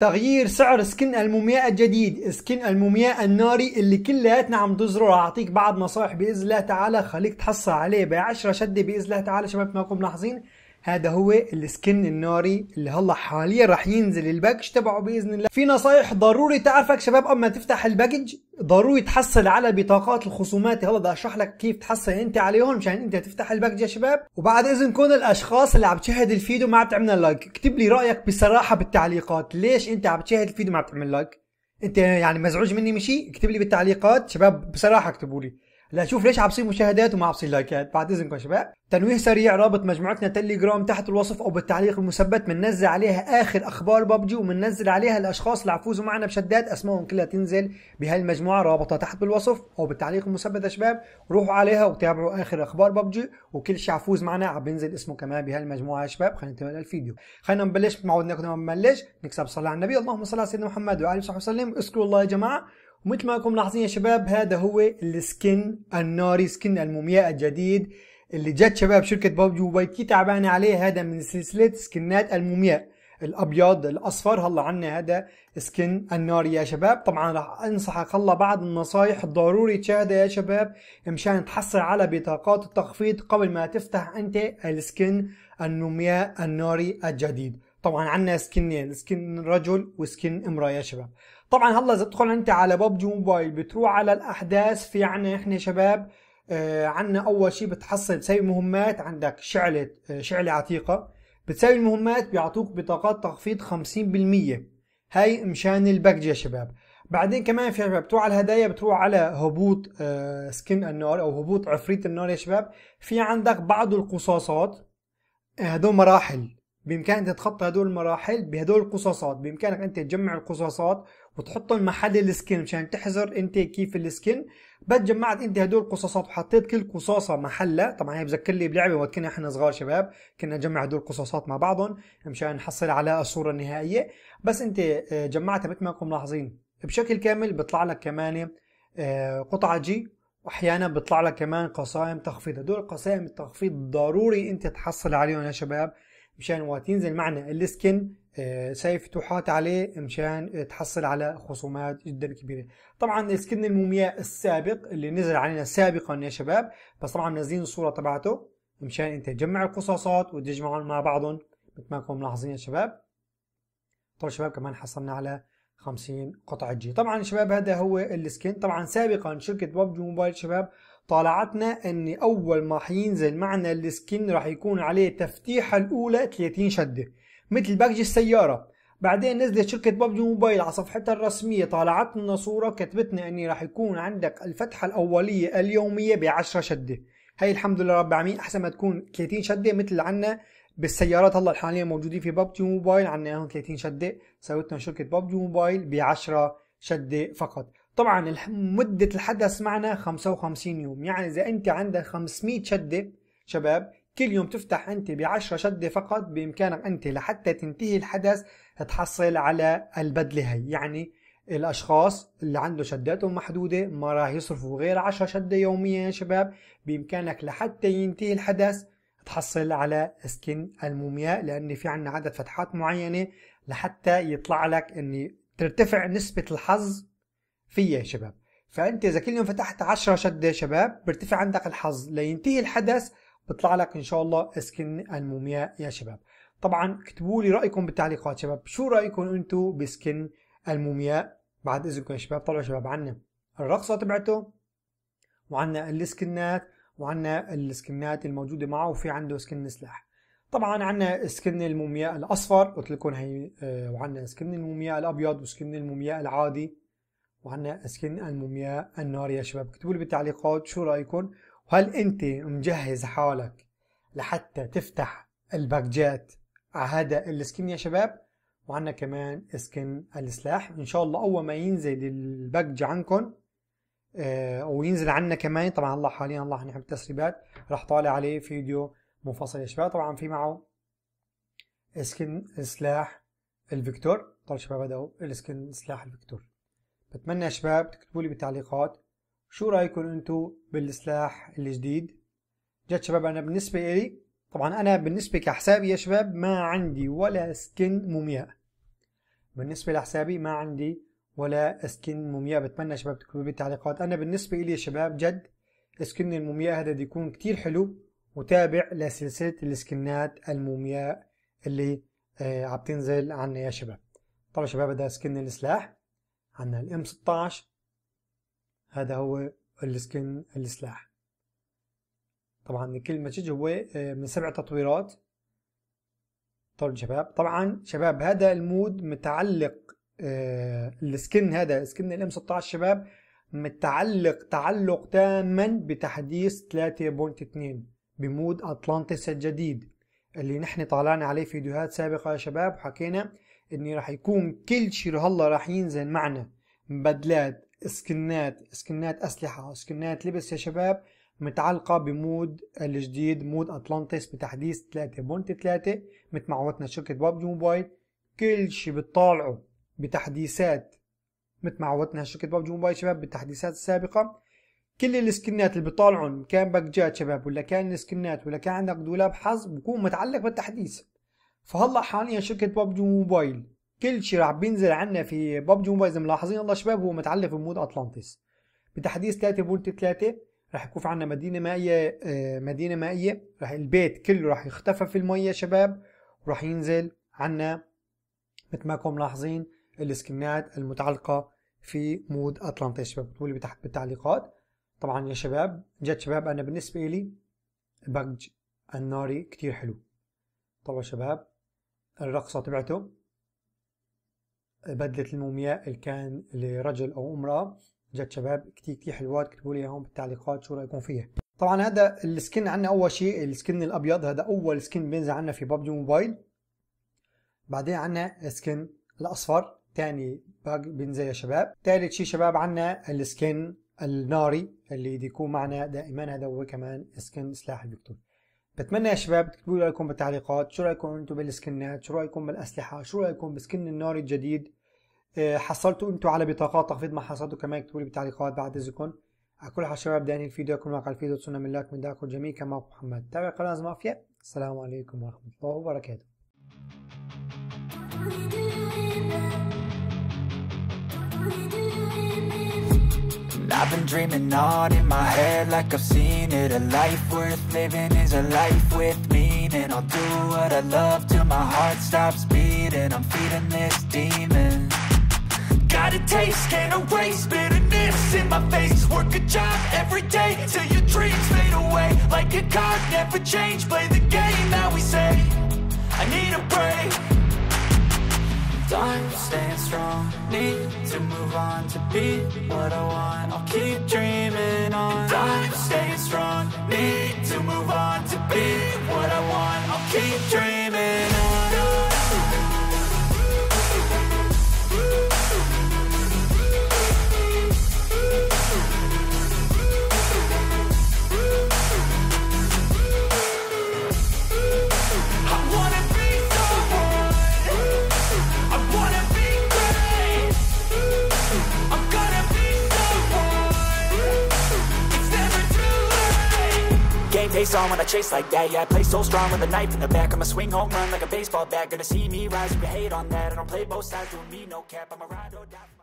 تغيير سعر سكن المومياء الجديد سكن المومياء الناري اللي كلياتنا عم تزره راح اعطيك بعض نصائح باذن الله تعالى خليك تحصل عليه بعشرة 10 شده باذن الله تعالى شباب ما كنتم ملاحظين هذا هو السكن الناري اللي هلا حاليا راح ينزل الباكج تبعه باذن الله في نصايح ضروري تعرفك شباب اما تفتح الباكج ضروري تحصل على بطاقات الخصومات هلا بدي اشرح لك كيف تحصل انت عليهم مشان انت تفتح الباكج يا شباب وبعد اذنكم الاشخاص اللي عم تشاهد الفيديو ما عم تعمل لايك اكتب لي رايك بصراحه بالتعليقات ليش انت عم تشاهد الفيديو ما عم تعمل لايك انت يعني مزعوج مني مشي اكتب لي بالتعليقات شباب بصراحه اكتبوا لي لا شوف ليش عم مشاهدات وما عم لايكات بعد اذنكم شباب تنويه سريع رابط مجموعتنا تليجرام تحت الوصف او بالتعليق المثبت بننزل عليها اخر اخبار ببجي وبننزل عليها الاشخاص اللي عفوزوا معنا بشدات اسمائهم كلها تنزل بهالمجموعه رابطها تحت بالوصف او بالتعليق المثبت يا شباب روحوا عليها وتابعوا اخر اخبار ببجي وكل شيء عفوز معنا عم بينزل اسمه كمان بهالمجموعه يا شباب خلينا ننتقل للفيديو خلينا نبلش معودنا كنا نبلش نكسب صلاه على النبي اللهم صل على سيدنا محمد وعلى اله وصحبه وسلم اذكروا الله يا جماعه ومثل ما راكم ملاحظين يا شباب هذا هو السكن الناري سكن المومياء الجديد اللي جت شباب شركة بابجي موبايل كي تعبانة عليه هذا من سلسلة سكنات المومياء الابيض الاصفر هلا عنا هذا سكن الناري يا شباب طبعا راح انصحك هلا بعض النصايح ضروري تشاهدها يا شباب مشان تحصل على بطاقات التخفيض قبل ما تفتح انت السكن النومياء الناري الجديد طبعا عنا سكنين سكن رجل وسكن امرأة يا شباب طبعا هلا اذا بتدخل انت على ببجي موبايل بتروح على الاحداث في عنا احنا شباب آه عنا اول شيء بتحصل تسوي مهمات عندك شعلة آه شعلة عتيقة بتسوي المهمات بيعطوك بطاقات تخفيض 50% هاي مشان الباكج يا شباب بعدين كمان في شباب بتروح على الهدايا بتروح على هبوط آه سكن النار او هبوط عفريت النار يا شباب في عندك بعض القصاصات آه، هدول مراحل بامكانك تتخطى هدول المراحل بهدول القصاصات بامكانك انت تجمع القصاصات وتحطهم محل السكن مشان تحزر انت كيف السكن بس جمعت انت هدول القصاصات وحطيت كل قصاصه محلها طبعا هي لي بلعبه وقت كنا احنا صغار شباب كنا نجمع هدول القصاصات مع بعضهم مشان نحصل على الصوره النهائيه بس انت آه، جمعتها مثل ما انكم ملاحظين بشكل كامل بيطلع لك كمان آه، قطعه جي واحيانا بيطلع لك كمان قسائم تخفيض هدول قسائم التخفيض ضروري انت تحصل عليهم يا شباب مشان وقت ينزل معنا السكن سيف آه، تحات عليه مشان تحصل على خصومات جدا كبيره طبعا السكن المومياء السابق اللي نزل علينا سابقا يا شباب بس طبعا منزلين الصوره تبعته مشان انت تجمع القصاصات وتجمعهم مع بعضهم مثل ما انكم ملاحظين يا شباب طبعا شباب كمان حصلنا على 50 قطعة جي طبعا شباب هذا هو السكن طبعا سابقا شركة ببجي موبايل شباب طالعتنا ان اول ما حينزل معنا السكن راح يكون عليه تفتيحه الاولى 30 شده مثل باكج السياره بعدين نزلت شركة بابجي موبايل على صفحتها الرسمية طالعتنا صورة كتبتنا اني راح يكون عندك الفتحة الاولية اليومية ب 10 شدة هي الحمد لله رب العالمين احسن ما تكون 30 شدة مثل عنا بالسيارات هلا الحالية موجودين في بابجي موبايل عنا اياهم 30 شدة سويتنا شركة بابجي موبايل ب 10 شدة فقط طبعا مدة الحدث معنا 55 يوم يعني إذا أنت عندك 500 شدة شباب كل يوم تفتح أنت ب 10 شدة فقط بإمكانك أنت لحتى تنتهي الحدث تحصل على البدلة هي يعني الأشخاص اللي عنده شداتهم محدودة ما راح يصرفوا غير 10 شدة يوميا يا شباب بإمكانك لحتى ينتهي الحدث تحصل على سكن المومياء لأن في عنا عدد فتحات معينة لحتى يطلع لك أن ترتفع نسبة الحظ فيا يا شباب فانت اذا كل يوم فتحت 10 شد يا شباب بيرتفع عندك الحظ لينتهي الحدث بيطلع لك ان شاء الله سكن المومياء يا شباب طبعا اكتبوا لي رايكم بالتعليقات شباب شو رايكم انتم بسكن المومياء بعد اذنكم يا شباب طلعوا شباب عنا الرقصه تبعته وعنا السكنات وعنا السكنات الموجوده معه وفي عنده سكن سلاح طبعا عنا سكن المومياء الاصفر قلت لكم هي آه، وعنا سكن المومياء الابيض وسكن المومياء العادي وعنا اسكن المومياء النار يا شباب اكتبوا لي بالتعليقات شو رايكم وهل انت مجهز حالك لحتى تفتح الباكجات على هذا السكن يا شباب وعنا كمان سكن السلاح ان شاء الله اول ما ينزل الباكج عنكم آه وينزل عنا كمان طبعا الله حاليا الله نحب التسريبات راح طالع عليه فيديو منفصل يا شباب طبعا في معه سكن سلاح الفيكتور طال طيب شباب هذا هو السكن سلاح الفيكتور بتمنى يا شباب تكتبوا لي بالتعليقات شو رايكم انتم بالسلاح الجديد جد شباب انا بالنسبه لي طبعا انا بالنسبه كحسابي يا شباب ما عندي ولا سكن مومياء بالنسبه لحسابي ما عندي ولا سكن مومياء بتمنى شباب تكتبوا بالتعليقات انا بالنسبه لي يا شباب جد سكن المومياء هذا بده يكون كتير حلو وتابع لسلسله السكنات المومياء اللي آه، عم تنزل عنا يا شباب طبعا شباب هذا سكن السلاح عندنا الام 16 هذا هو السكن السلاح طبعا كل مسج هو آه، من سبع تطويرات طول شباب طبعا شباب هذا المود متعلق آه، السكن هذا سكن الام 16 شباب متعلق تعلق تاما بتحديث 3.2 بمود اطلانتس الجديد اللي نحن طالعنا عليه فيديوهات سابقة يا شباب وحكينا اني راح يكون كل شيء هلا راح ينزل معنا مبدلات اسكنات اسكنات اسلحه اسكنات لبس يا شباب متعلقه بمود الجديد مود اتلانتس بتحديث 3.3 مثل ما عودتنا شركه بابجي موبايل كل شيء بتطالعه بتحديثات مثل ما عودتنا شركه بابجي موبايل شباب بالتحديثات السابقه كل السكنات اللي بيطالعهم كان باكجات شباب ولا كان سكنات ولا كان عندك دولاب حظ بكون متعلق بالتحديث فهلا حاليا شركه ببجي موبايل كل شيء راح بينزل عنا في ببجي موبايل اذا ملاحظين الله شباب هو متعلق بمود اتلانتس بتحديث 3 بولت 3 راح يكون في عنا مدينه مائيه آه، مدينه مائيه راح البيت كله راح يختفى في الميه شباب وراح ينزل عنا مثل ما كنتم ملاحظين السكنات المتعلقه في مود اتلانتس شباب بتقولي بتحت بالتعليقات طبعا يا شباب جد شباب انا بالنسبه لي بج الناري كتير حلو طبعا شباب الرقصة تبعته بدلة المومياء اللي كان لرجل أو امرأة جت شباب كتير كتير حلوات اكتبوا لي اياهم بالتعليقات شو رايكم فيها طبعا هذا السكن عندنا اول شيء السكن الابيض هذا اول سكن بينزل عندنا في ببجي موبايل بعدين عندنا سكن الاصفر تاني باج بينزل يا شباب ثالث شيء شباب عندنا السكن الناري اللي بده يكون معنا دائما هذا هو كمان سكن سلاح الدكتور بتمنى يا شباب تكتبوا لي رايكم بالتعليقات شو رايكم انتم بالسكنات شو رايكم بالاسلحه شو رايكم بسكن النار الجديد آه، حصلتوا انتم على بطاقات تخفيض ما حصلتوا كمان اكتبوا لي بالتعليقات بعد اذنكم على كل حال شباب بدي الفيديو اكون معك على الفيديو تصنع من لايك من داكم الجميع كما محمد تابع قناه مافيا السلام عليكم ورحمه الله وبركاته been dreaming on in my head like I've seen it A life worth living is a life with meaning I'll do what I love till my heart stops beating I'm feeding this demon Got a taste, can't erase bitterness in my face Work a job every day till your dreams fade away Like a card, never change, play the game that we say I need a break Time staying strong, need to move on to be what I want. I'll keep dreaming. game face on when I chase like that Yeah, I play so strong with a knife in the back I'ma swing home run like a baseball bat Gonna see me rise, you hate on that I don't play both sides, do me no cap I'ma ride or die